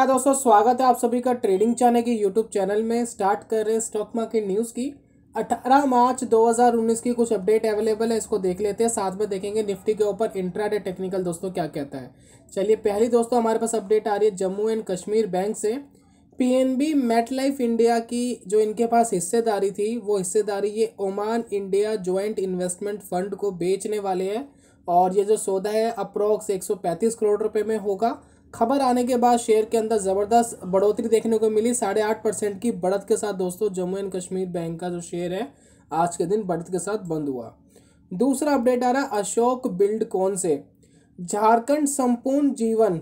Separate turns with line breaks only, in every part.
नमस्कार दोस्तों स्वागत है आप सभी का ट्रेडिंग चैनल के यूट्यूब चैनल में स्टार्ट कर रहे हैं स्टॉक मार्केट न्यूज़ की 18 मार्च 2019 की कुछ अपडेट अवेलेबल है इसको देख लेते हैं साथ में देखेंगे निफ्टी के ऊपर इंट्राडे टेक्निकल दोस्तों क्या कहता है चलिए पहली दोस्तों हमारे पास अपडेट आ रही है जम्मू एंड कश्मीर बैंक से पी मेटलाइफ इंडिया की जो इनके पास हिस्सेदारी थी वो हिस्सेदारी ये Oman India joint investment fund को बेचने वाले हैं और ये जो सौदा है अप्रोक्स एक करोड़ रुपए में होगा खबर आने के बाद शेयर के अंदर ज़बरदस्त बढ़ोतरी देखने को मिली साढ़े आठ परसेंट की बढ़त के साथ दोस्तों जम्मू एंड कश्मीर बैंक का जो शेयर है आज के दिन बढ़त के साथ बंद हुआ दूसरा अपडेट आ रहा अशोक बिल्ड कौन से झारखंड संपूर्ण जीवन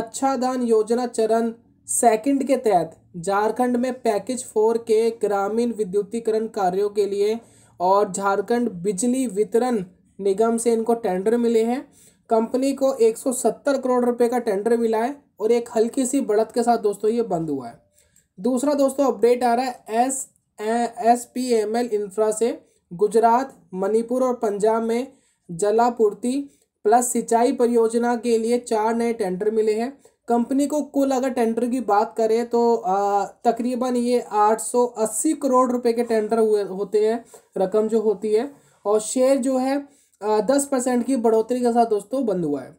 अच्छा दान योजना चरण सेकंड के तहत झारखंड में पैकेज फोर के ग्रामीण विद्युतीकरण कार्यों के लिए और झारखंड बिजली वितरण निगम से इनको टेंडर मिले हैं कंपनी को 170 करोड़ रुपए का टेंडर मिला है और एक हल्की सी बढ़त के साथ दोस्तों ये बंद हुआ है दूसरा दोस्तों अपडेट आ रहा है S S P M L infra से गुजरात मणिपुर और पंजाब में जलापूर्ति प्लस सिंचाई परियोजना के लिए चार नए टेंडर मिले हैं कंपनी को कुल अगर टेंडर की बात करें तो तकरीबन ये 880 करोड़ रुपए के टेंडर हुए होते हैं रकम जो होती है और शेयर जो है दस परसेंट की बढ़ोतरी के साथ दोस्तों बंद हुआ है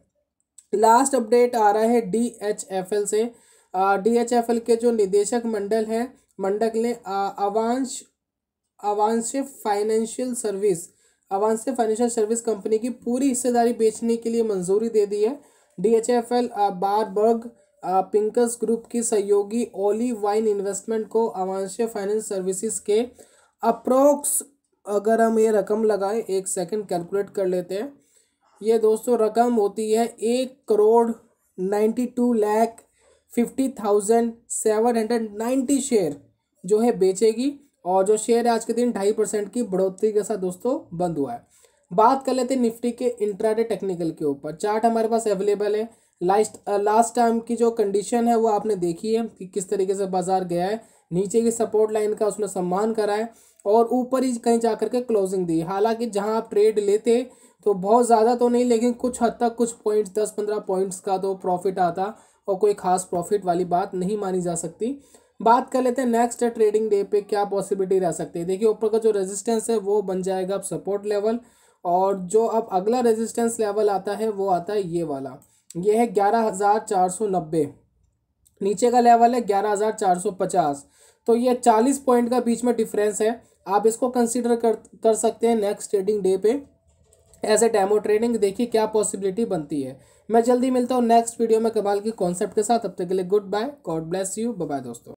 लास्ट अपडेट आ रहा है डी एच एफ एल से डी एच एफ एल के जो निदेशक मंडल है मंडक ने Avanse Avanse financial service Avanse financial service company की पूरी हिस्सेदारी बेचने के लिए मंजूरी दे दी है D H F L Warburg Pincus group की सहयोगी ओली वाइन इन्वेस्टमेंट को अवांश फाइनेंस सर्विसेज के अप्रोक्स अगर हम ये रकम लगाएं एक सेकंड कैलकुलेट कर लेते हैं ये दोस्तों रकम होती है एक crore ninety two lakh fifty thousand seven hundred ninety share जो है बेचेगी और जो शेयर आज के दिन ढाई परसेंट की बढ़ोतरी के साथ दोस्तों बंद हुआ है बात कर लेते हैं निफ्टी के इंट्राडे टेक्निकल के ऊपर चार्ट हमारे पास अवेलेबल है लास्ट लास्ट टाइम की जो कंडीशन है वो आपने देखी है कि किस तरीके से बाजार गया है नीचे की सपोर्ट लाइन का उसने सम्मान करा है और ऊपर ही कहीं जा करके क्लोजिंग दी हालांकि जहां आप ट्रेड लेते तो बहुत ज़्यादा तो नहीं लेकिन कुछ हद तक कुछ पॉइंट्स दस पंद्रह पॉइंट्स का तो प्रॉफिट आता और कोई खास प्रॉफिट वाली बात नहीं मानी जा सकती बात कर लेते हैं नेक्स्ट ट्रेडिंग डे पे क्या पॉसिबिलिटी रह सकती है देखिए ऊपर का जो रेजिस्टेंस है वो बन जाएगा अब सपोर्ट लेवल और जो अब अगला रेजिस्टेंस लेवल आता है वो आता है ये वाला ये है ग्यारह हज़ार चार सौ नब्बे नीचे का लेवल है ग्यारह हज़ार चार सौ पचास तो ये चालीस पॉइंट का बीच में डिफरेंस है आप इसको कंसिडर कर कर सकते हैं नेक्स्ट ट्रेडिंग डे पे एज ए डेमो ट्रेडिंग देखिए क्या पॉसिबिलिटी बनती है मैं जल्दी मिलता हूँ नेक्स्ट वीडियो में कमाल की कॉन्सेप्ट के साथ अब तक के लिए good bye God bless you bye दोस्तों